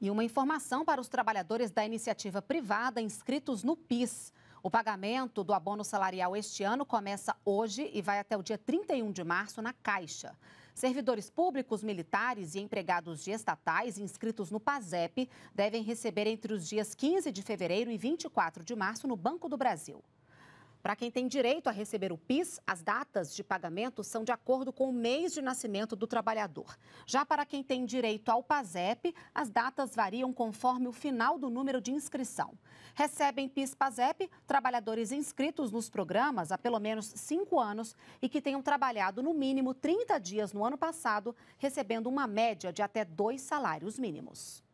E uma informação para os trabalhadores da iniciativa privada inscritos no PIS. O pagamento do abono salarial este ano começa hoje e vai até o dia 31 de março na Caixa. Servidores públicos, militares e empregados de estatais inscritos no PASEP devem receber entre os dias 15 de fevereiro e 24 de março no Banco do Brasil. Para quem tem direito a receber o PIS, as datas de pagamento são de acordo com o mês de nascimento do trabalhador. Já para quem tem direito ao PASEP, as datas variam conforme o final do número de inscrição. Recebem PIS-PASEP trabalhadores inscritos nos programas há pelo menos cinco anos e que tenham trabalhado no mínimo 30 dias no ano passado, recebendo uma média de até dois salários mínimos.